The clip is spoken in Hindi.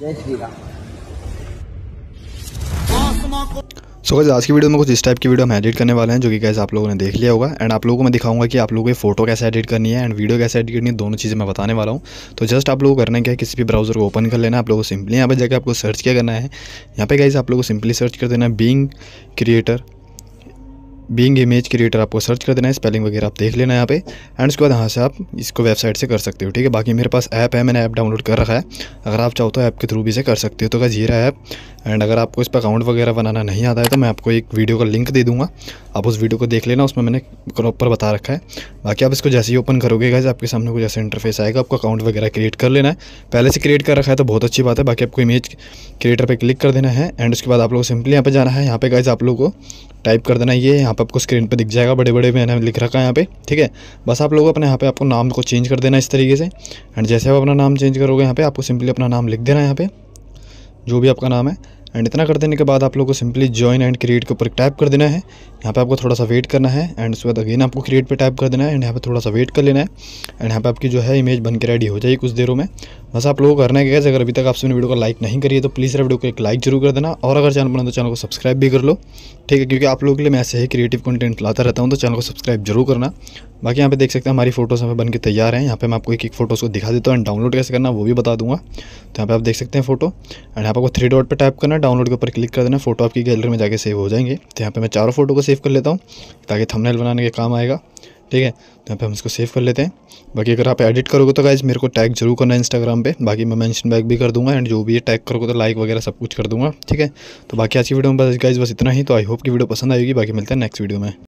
जय श्री राम सो so, आज की वीडियो में कुछ इस टाइप की वीडियो हम एडिट करने वाले हैं जो कि गैस आप लोगों ने देख लिया होगा एंड आप लोगों को मैं दिखाऊंगा कि आप लोगों को फोटो कैसे एडिट करनी है एंड वीडियो कैसे एडिट करनी है दोनों चीज़ें मैं बताने वाला हूँ तो जस्ट आप लोगों को करना क्या किसी भी ब्राउजर को ओपन कर लेना आप लोगों को सिंपली यहाँ पर जाकर आपको सर्च क्या करना है यहाँ पे गैस आप लोगों को सिंपली सर्च कर देना being creator being image creator आपको सर्च कर देना है स्पेलिंग वगैरह आप देख लेना यहाँ पे एंड उसके बाद यहाँ से आप इसको वेबसाइट से कर सकते हो ठीक है बाकी मेरे पास ऐप है मैंने ऐप डाउनलोड कर रखा है अगर आप चाहो तो ऐप के थ्रू भी से कर सकते हो तो क्या जीरा ऐप एंड अगर आपको इस पर अकाउंट वगैरह बनाना नहीं आता है तो मैं आपको एक वीडियो का लिंक दे दूँगा आप उस वीडियो को देख लेना उसमें मैंने प्रॉपर बता रखा है बाकी आप इसको जैसे ही ओपन करोगे गाइज आपके सामने कुछ ऐसा इंटरफेस आएगा आपको अकाउंट वगैरह क्रिएट कर लेना है पहले से क्रिएट कर रखा है तो बहुत अच्छी बात है बाकी आपको इमेज क्रिएटर पर क्लिक कर देना है एंड उसके बाद आप लोग सिंपली यहाँ पर जाना है यहाँ पर गाइज आप लोग को टाइप कर देना ये यहाँ पे आपको स्क्रीन पे दिख जाएगा बड़े बड़े मैंने लिख रखा है यहाँ पे ठीक है बस आप लोग अपने यहाँ पे आपको नाम को चेंज कर देना इस तरीके से एंड जैसे आप अपना नाम चेंज करोगे यहाँ पे आपको सिंपली अपना नाम लिख देना है यहाँ पे जो भी आपका नाम है एंड इतना कर देने के बाद आप लोग को सिंपली ज्वाइन एंड क्रिएट के ऊपर टैप कर देना है यहाँ पे आपको थोड़ा सा वेट करना है एंड उसके बाद अगेन आपको क्रिएट पे टाइप कर देना है एंड यहाँ पे थोड़ा सा वेट कर लेना है एंड यहाँ पे आपकी जो है इमेज बन के रेडी हो जाएगी कुछ देरों में बस आप लोगों को करना है कैसे अगर अभी तक आप वीडियो को लाइक नहीं करिए तो प्लीज़ वीडियो को एक लाइक जरूर कर देना और अगर चैनल बना तो चैनल को सब्सक्राइब भी कर लो ठीक है क्योंकि आप लोगों के लिए मैं ऐसे ही क्रिएटिव कंटेंट लाता रहता हूँ तो चैनल को सब्सक्राइब जरूर करना बाकी यहाँ पे देख सकते हैं हमारी फोटोज़ हमें बन के तैयार हैं यहाँ पे मैं आपको एक एक फोटोज़ को दिखा देता हूँ एंड डाउनलोड कैसे करना वो भी बता दूंगा तो यहाँ पे आप देख सकते हैं फोटो एंड यहाँ पर आपको थ्री डॉट पर टाइप करना डाउनलोड के ऊपर क्लिक कर देना फोटो आपकी गैलरी में जाकर सेव हो जाएंगे तो यहाँ पे मैं चारों फोटो को सेव सेव कर लेता हूँ ताकि थंबनेल बनाने के काम आएगा ठीक है तो यहाँ पे हम इसको सेव कर लेते हैं बाकी अगर आप एडिट करोगे तो गाइज मेरे को टैग जरूर करना इंस्टाग्राम पे बाकी मैं मेंशन बैक भी कर दूंगा एंड जो भी टैग करोगे तो लाइक वगैरह सब कुछ कर दूंगा ठीक है तो बाकी आज की वीडियो में बस गाइज बस इतना ही तो आई होप की वीडियो पसंद आएगी बाकी मिलते हैं नेक्स्ट वीडियो में